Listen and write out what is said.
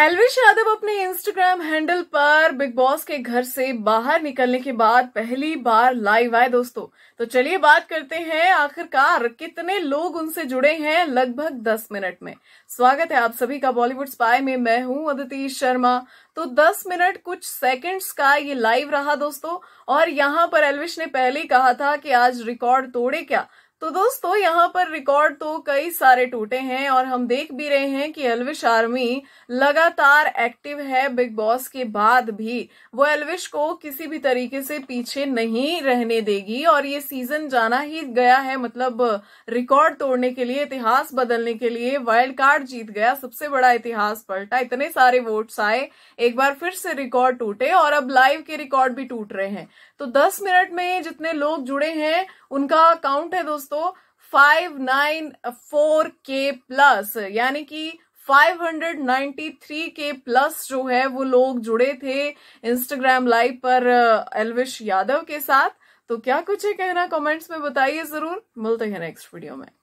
एलविश यादव अपने Instagram handle पर Bigg Boss के घर से बाहर निकलने के बाद पहली बार लाइव आए दोस्तों तो चलिए बात करते हैं आखिरकार कितने लोग उनसे जुड़े हैं लगभग दस मिनट में स्वागत है आप सभी का बॉलीवुड स्पाई में मैं हूं अदिति शर्मा तो 10 मिनट कुछ सेकंड्स का ये लाइव रहा दोस्तों और यहां पर एलविश ने पहले कहा था कि आज रिकॉर्ड तोड़े क्या तो दोस्तों यहाँ पर रिकॉर्ड तो कई सारे टूटे हैं और हम देख भी रहे हैं कि एलविश आर्मी लगातार एक्टिव है बिग बॉस के बाद भी वो एलविश को किसी भी तरीके से पीछे नहीं रहने देगी और ये सीजन जाना ही गया है मतलब रिकॉर्ड तोड़ने के लिए इतिहास बदलने के लिए वाइल्ड कार्ड जीत गया सबसे बड़ा इतिहास पलटा इतने सारे वोट्स आए एक बार फिर से रिकॉर्ड टूटे और अब लाइव के रिकॉर्ड भी टूट रहे हैं तो दस मिनट में जितने लोग जुड़े हैं उनका काउंट है दोस्तों दोस्तों फाइव नाइन फोर के प्लस यानी कि 593 के प्लस जो है वो लोग जुड़े थे इंस्टाग्राम लाइव पर एलविश यादव के साथ तो क्या कुछ है कहना कमेंट्स में बताइए जरूर मिलते हैं नेक्स्ट वीडियो में